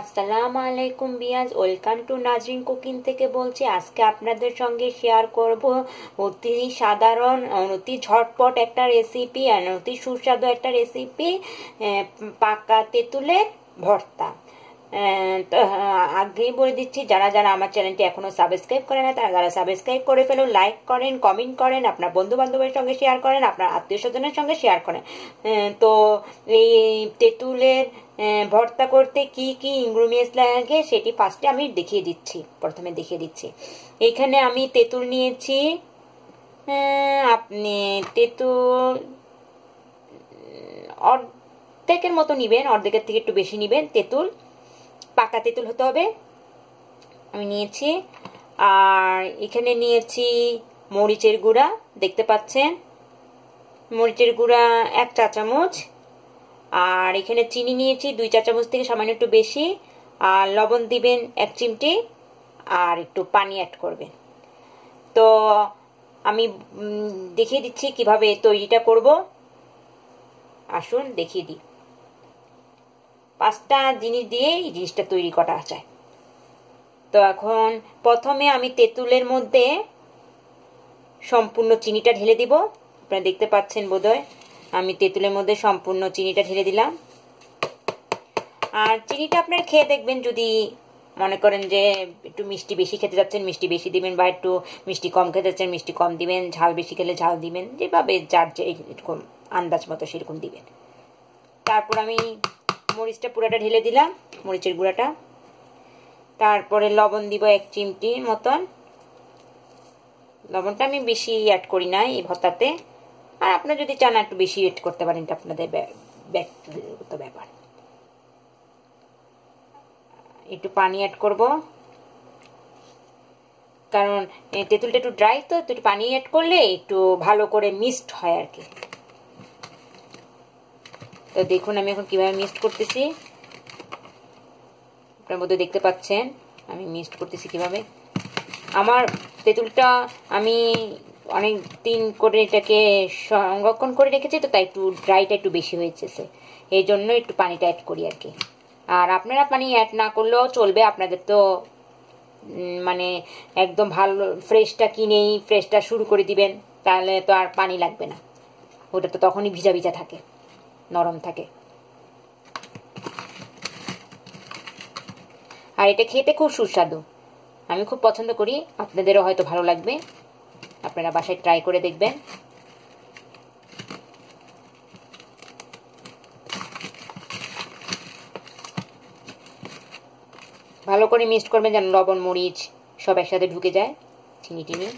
আসসালামু আলাইকুম বিয়াজ ওয়েলকাম টু নাজরিন কুকিং থেকে বলছি আজকে আপনাদের সঙ্গে শেয়ার করব অতি সাধারণ অতি ঝটপট একটা রেসিপি আর অতি সুস্বাদু একটা রেসিপি পাকা তেঁতুলের ভর্তা তো uh, আগেই বলে দিচ্ছি যারা যারা আমার চ্যানেলটি এখনও সাবস্ক্রাইব করে না তারা তারা সাবস্ক্রাইব করে ফেলুন লাইক করেন কমেন্ট করেন আপনার বন্ধু বান্ধবের সঙ্গে শেয়ার করেন আপনার আত্মীয় স্বজনের সঙ্গে শেয়ার করেন তো এই তেঁতুলের ভর্তা করতে কি কি ইনগ্রিডিয়েন্টস লাগে সেটি ফার্স্টে আমি দেখিয়ে দিচ্ছি প্রথমে দেখিয়ে দিচ্ছি এখানে আমি তেঁতুল নিয়েছি আপনি তেঁতুল অর্ধেকের মতো নেবেন অর্ধেকের থেকে একটু বেশি নেবেন তেঁতুল পাকা তেঁতুল হতে হবে আমি নিয়েছি আর এখানে নিয়েছি মরিচের গুঁড়া দেখতে পাচ্ছেন মরিচের গুঁড়া এক চা চামচ আর এখানে চিনি নিয়েছি দুই চা চামচ থেকে সামান্য একটু বেশি আর লবণ দিবেন এক চিমটি আর একটু পানি অ্যাড করবেন তো আমি দেখিয়ে দিচ্ছি কিভাবে তৈরিটা করব আসুন দেখিয়ে দিই পাঁচটা জিনিস দিয়ে এই জিনিসটা তৈরি করা যায় তো এখন প্রথমে আমি তেঁতুলের মধ্যে সম্পূর্ণ চিনিটা ঢেলে দিব আপনারা দেখতে পাচ্ছেন বোধহয় আমি তেঁতুলের মধ্যে সম্পূর্ণ চিনিটা ঢেলে দিলাম আর চিনিটা আপনার খেয়ে দেখবেন যদি মনে করেন যে একটু মিষ্টি বেশি খেতে যাচ্ছেন মিষ্টি বেশি দিবেন বা একটু মিষ্টি কম খেতে যাচ্ছেন মিষ্টি কম দিবেন ঝাল বেশি খেলে ঝাল দিবেন যেভাবে যার যে এরকম আন্দাজ মতো সেরকম দিবেন তারপর আমি মরিচটা পুরাটা ঢেলে দিলাম মরিচের গুঁড়াটা তারপরে লবণ দিব এক চিমটি মতন লবণটা আমি বেশি অ্যাড করি না এই ভত্তাতে আর আপনার যদি চান একটু বেশি অ্যাড করতে পারেন এটা আপনাদের ব্যক্তিগত ব্যাপার একটু পানি অ্যাড করব কারণ তেঁতুলটা একটু ড্রাই তো একটু পানি অ্যাড করলে একটু ভালো করে মিক্সড হয় আর কি তো দেখুন আমি এখন কিভাবে মিক্সড করতেছি আপনার মধ্যে দেখতে পাচ্ছেন আমি মিক্সড করতেছি কিভাবে আমার তেঁতুলটা আমি অনেক দিন করে এটাকে সংরক্ষণ করে রেখেছি তো তাই একটু ড্রাইটা একটু বেশি হয়েছে এই জন্য একটু পানিটা অ্যাড করি আর কি আর আপনারা পানি অ্যাড না করলেও চলবে আপনাদের তো মানে একদম ভালো ফ্রেশটা কিনেই ফ্রেশটা শুরু করে দিবেন তাহলে তো আর পানি লাগবে না ওটা তো তখনই ভিজা ভিজা থাকে নরম থাকে আর এটা খেতে খুব সুস্বাদু আমি খুব পছন্দ করি আপনাদেরও হয়তো ভালো লাগবে আপনারা বাসায় ট্রাই করে দেখবেন ভালো করে মিক্সড করবেন যেন লবণ মরিচ সব একসাথে ঢুকে যায় চিনি টিনি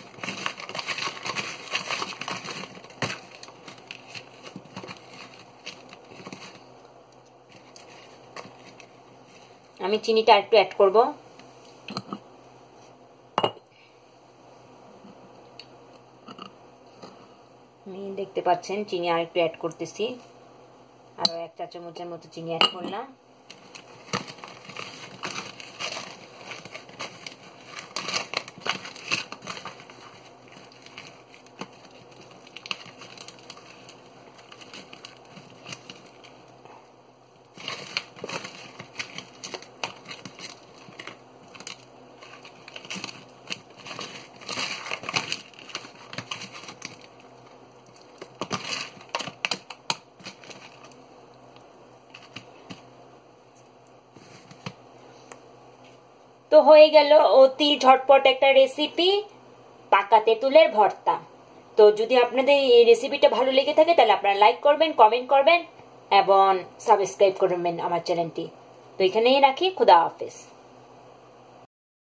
আমি চিনিটা একটু অ্যাড করব আমি দেখতে পাচ্ছেন চিনি আর একটু অ্যাড করতেছি আরও এক চা চামচের মতো চিনি অ্যাড করলাম তো হয়ে গেল অতি ঝটপট একটা রেসিপি পাকা তেঁতুলের ভর্তা তো যদি আপনাদের এই রেসিপিটা ভালো লেগে থাকে তাহলে আপনারা লাইক করবেন কমেন্ট করবেন এবং সাবস্ক্রাইব করবেন আমার চ্যানেলটি তো এখানেই রাখি খুদা হাফেজ